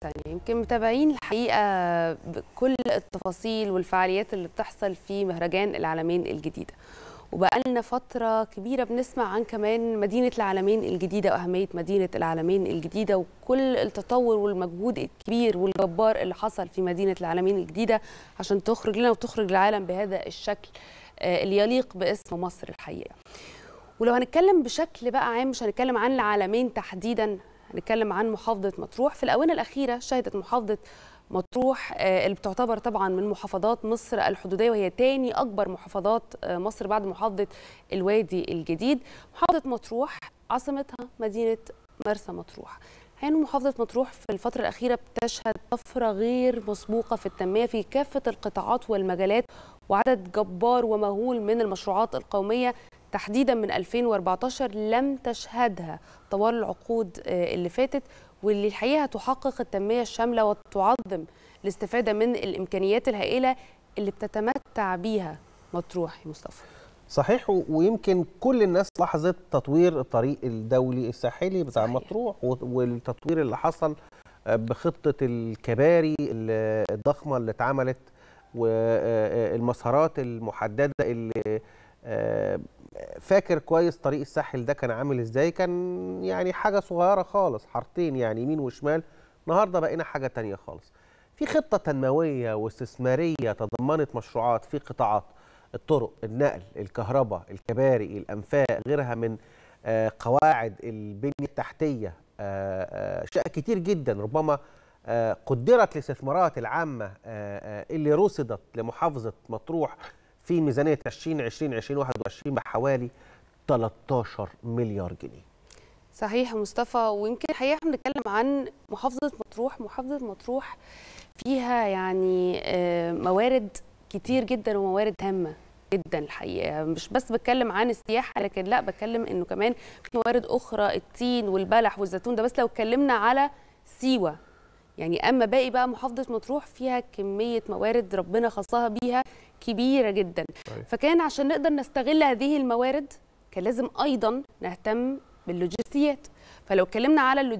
تانية يمكن متابعين الحقيقة بكل التفاصيل والفعاليات اللي بتحصل في مهرجان العالمين الجديدة وبقالنا فترة كبيرة بنسمع عن كمان مدينة العالمين الجديدة وأهمية مدينة العالمين الجديدة وكل التطور والمجهود الكبير والجبار اللي حصل في مدينة العالمين الجديدة عشان تخرج لنا وتخرج العالم بهذا الشكل آه، اللي يليق باسم مصر الحقيقة ولو هنتكلم بشكل بقى عام مش هنتكلم عن العالمين تحديدا هنتكلم عن محافظة مطروح في الآونة الأخيرة شهدت محافظة مطروح آه، اللي بتعتبر طبعا من محافظات مصر الحدوديه وهي تاني اكبر محافظات آه، مصر بعد محافظه الوادي الجديد محافظه مطروح عاصمتها مدينه مرسى مطروح هي محافظة مطروح في الفترة الأخيرة بتشهد طفرة غير مسبوقة في التنمية في كافة القطاعات والمجالات وعدد جبار ومهول من المشروعات القومية تحديدا من 2014 لم تشهدها طوال العقود آه، اللي فاتت واللي الحقيقه هتحقق التنميه الشامله وتعظم الاستفاده من الامكانيات الهائله اللي بتتمتع بيها مطروح يا مصطفى. صحيح ويمكن كل الناس لاحظت تطوير الطريق الدولي الساحلي بتاع صحيح. مطروح والتطوير اللي حصل آه، بخطه الكباري الضخمه اللي اتعملت والمسارات آه، المحدده اللي فاكر كويس طريق الساحل ده كان عامل ازاي كان يعني حاجه صغيره خالص حارتين يعني يمين وشمال النهارده بقينا حاجه تانية خالص في خطه تنمويه واستثماريه تضمنت مشروعات في قطاعات الطرق النقل الكهرباء الكباري الانفاق غيرها من آه، قواعد البنيه التحتيه اشياء آه، آه، كتير جدا ربما قدرت الاستثمارات العامه اللي رصدت لمحافظه مطروح في ميزانيه 2020 2021 بحوالي 13 مليار جنيه. صحيح يا مصطفى ويمكن الحقيقه احنا بنتكلم عن محافظه مطروح، محافظه مطروح فيها يعني آه، موارد كتير جدا وموارد هامه جدا الحقيقه مش بس بتكلم عن السياحه لكن لا بتكلم انه كمان في موارد اخرى التين والبلح والزيتون ده بس لو اتكلمنا على سيوه يعني اما باقي بقى محافظه مطروح فيها كميه موارد ربنا خصها بيها كبيره جدا طيب. فكان عشان نقدر نستغل هذه الموارد كان لازم ايضا نهتم باللوجستيات فلو اتكلمنا على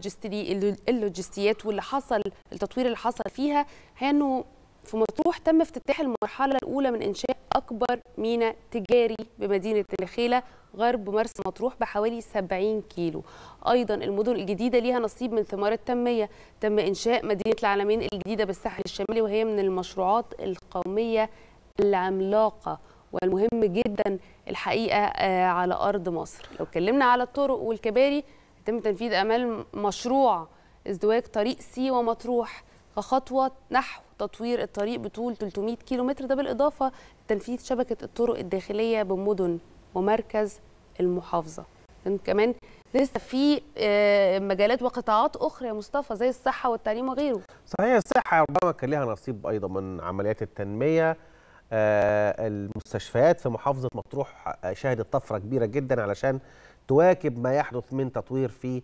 اللوجستيات واللي حصل التطوير اللي حصل فيها انه في مطروح تم افتتاح المرحلة الأولى من إنشاء أكبر ميناء تجاري بمدينة الخيلة غرب مرسى مطروح بحوالي 70 كيلو أيضا المدن الجديدة ليها نصيب من ثمار التنمية تم إنشاء مدينة العالمين الجديدة بالساحل الشمالي وهي من المشروعات القومية العملاقة والمهم جدا الحقيقة آه، على أرض مصر لو اتكلمنا على الطرق والكباري تم تنفيذ أمال مشروع ازدواج طريق سي ومطروح كخطوة نحو تطوير الطريق بطول 300 كيلومتر ده بالإضافة لتنفيذ شبكة الطرق الداخلية بمدن ومركز المحافظة كمان لسه في آه، مجالات وقطاعات اخرى يا مصطفى زي الصحه والتعليم وغيره صحيح الصحه ربما كان لها نصيب ايضا من عمليات التنميه آه، المستشفيات في محافظه مطروح آه، شهدت طفره كبيره جدا علشان تواكب ما يحدث من تطوير في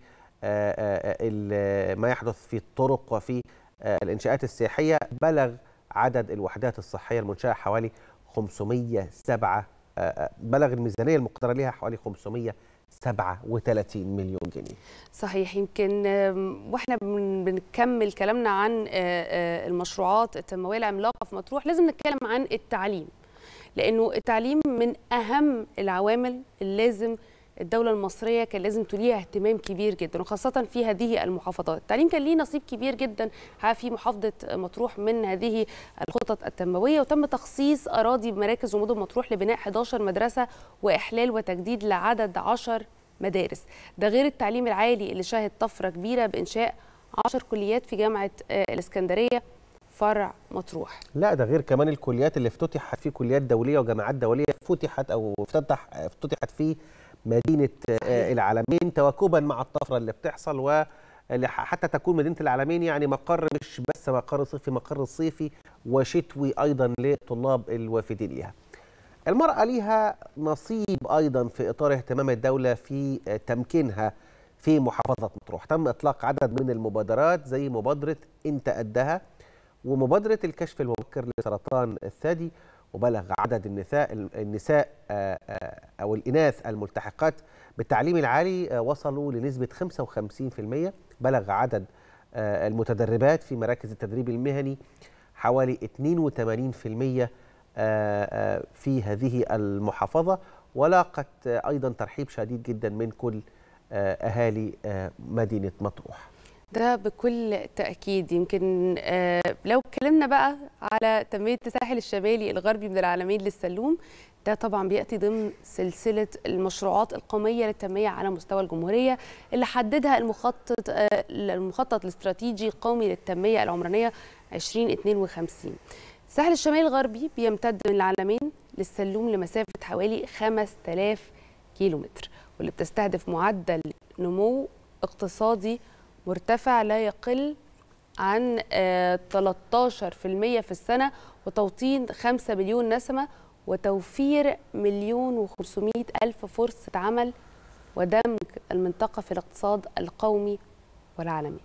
ما يحدث في الطرق وفي آه، الانشاءات السياحيه بلغ عدد الوحدات الصحيه المنشاه حوالي 507 آه، آه، بلغ الميزانيه المقدره لها حوالي 500 37 مليون جنيه صحيح يمكن واحنا بنكمل كلامنا عن المشروعات التنمويه العملاقه في مطروح لازم نتكلم عن التعليم لانه التعليم من اهم العوامل اللي لازم الدولة المصرية كان لازم تليها اهتمام كبير جدا وخاصة في هذه المحافظات التعليم كان ليه نصيب كبير جدا في محافظة مطروح من هذه الخطط التنموية وتم تخصيص أراضي بمراكز ومدن مطروح لبناء 11 مدرسة وإحلال وتجديد لعدد 10 مدارس ده غير التعليم العالي اللي شهد طفرة كبيرة بإنشاء 10 كليات في جامعة آه، الإسكندرية فرع مطروح لا ده غير كمان الكليات اللي افتتحت في كليات دوليه وجامعات دوليه فتحت او افتتح افتتحت فيه مدينه آه، العالمين تواكبا مع الطفره اللي بتحصل و حتى تكون مدينه العالمين يعني مقر مش بس مقر صيفي مقر صيفي وشتوي ايضا للطلاب الوافدين ليها. المراه ليها نصيب ايضا في اطار اهتمام الدوله في آه، تمكينها في محافظه مطروح، تم اطلاق عدد من المبادرات زي مبادره انت قدها ومبادره الكشف المبكر لسرطان الثدي وبلغ عدد النساء النساء آه، آه، او الاناث الملتحقات بالتعليم العالي آه، وصلوا لنسبه 55% بلغ عدد المتدربات في مراكز التدريب المهني حوالي 82% في هذه المحافظه ولاقت ايضا ترحيب شديد جدا من كل اهالي مدينه مطروح ده بكل تأكيد يمكن آه، لو اتكلمنا بقى على تنمية الساحل الشمالي الغربي من العالمين للسلوم ده طبعا بيأتي ضمن سلسلة المشروعات القومية للتنمية على مستوى الجمهورية اللي حددها المخطط آه، المخطط الاستراتيجي القومي للتنمية العمرانية 2052 الساحل الشمالي الغربي بيمتد من العالمين للسلوم لمسافة حوالي 5000 كيلومتر واللي بتستهدف معدل نمو اقتصادي مرتفع لا يقل عن 13% آه، في السنة وتوطين 5 مليون نسمة وتوفير مليون و ألف فرصة عمل ودمج المنطقة في الاقتصاد القومي والعالمي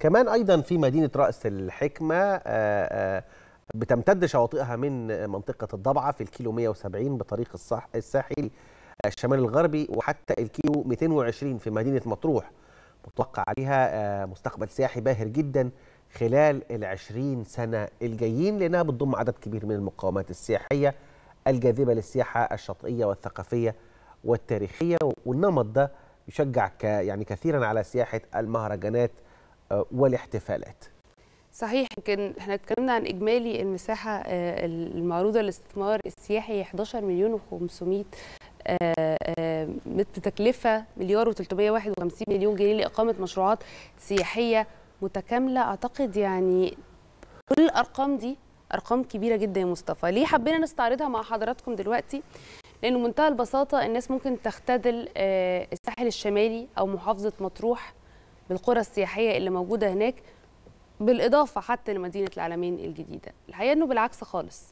كمان أيضا في مدينة رأس الحكمة آه، آه، بتمتد شواطئها من منطقة الضبعة في الكيلو 170 بطريق الساحل الشمال الغربي وحتى الكيلو 220 في مدينة مطروح متوقع عليها آه، مستقبل سياحي باهر جدا خلال العشرين سنة الجايين لأنها بتضم عدد كبير من المقاومات السياحية الجاذبة للسياحة الشاطئية والثقافية والتاريخية والنمط ده يشجع ك يعني كثيرا على سياحة المهرجانات آه، والاحتفالات صحيح يمكن احنا اتكلمنا عن اجمالي المساحه آه، المعروضه للاستثمار السياحي 11 مليون و500 بتكلفه آه، آه، مليار و351 مليون جنيه لاقامه مشروعات سياحيه متكامله اعتقد يعني كل الارقام دي ارقام كبيره جدا يا مصطفى ليه حبينا نستعرضها مع حضراتكم دلوقتي لأنه منتهى البساطه الناس ممكن تختدل آه، الساحل الشمالي او محافظه مطروح بالقرى السياحيه اللي موجوده هناك بالاضافه حتى لمدينه العالمين الجديده الحقيقه انه بالعكس خالص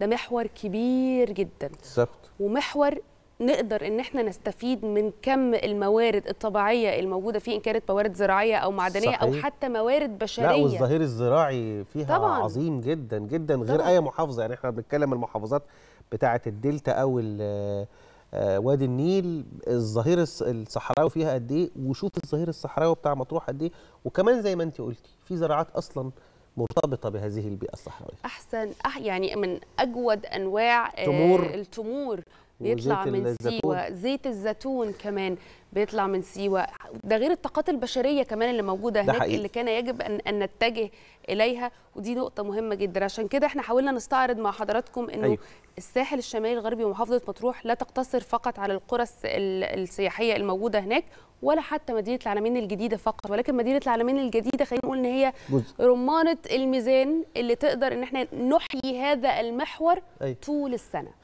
ده محور كبير جدا بالظبط ومحور نقدر ان احنا نستفيد من كم الموارد الطبيعيه الموجوده فيه ان كانت موارد زراعيه او معدنيه صحيح. او حتى موارد بشريه لا والظهير الزراعي فيها طبعًا. عظيم جدا جدا غير طبعًا. اي محافظه يعني احنا بنتكلم المحافظات بتاعه الدلتا او آه، وادي النيل الظهير الصحراوي فيها قد ايه وشوف الظهير الصحراوي بتاع مطروح قد ايه وكمان زي ما انت قلتي في زراعات اصلا مرتبطه بهذه البيئه الصحراويه احسن أح يعني من اجود انواع آه، تمور التمور بيطلع من سيوة زيت الزيتون كمان بيطلع من سيوة ده غير الطاقات البشرية كمان اللي موجودة هناك حقيقي. اللي كان يجب أن, نتجه إليها ودي نقطة مهمة جدا عشان كده احنا حاولنا نستعرض مع حضراتكم أنه أيوه. الساحل الشمالي الغربي ومحافظة مطروح لا تقتصر فقط على القرى السياحية الموجودة هناك ولا حتى مدينة العلمين الجديدة فقط ولكن مدينة العلمين الجديدة خلينا نقول إن هي جزء. رمانة الميزان اللي تقدر إن احنا نحيي هذا المحور أيوه. طول السنة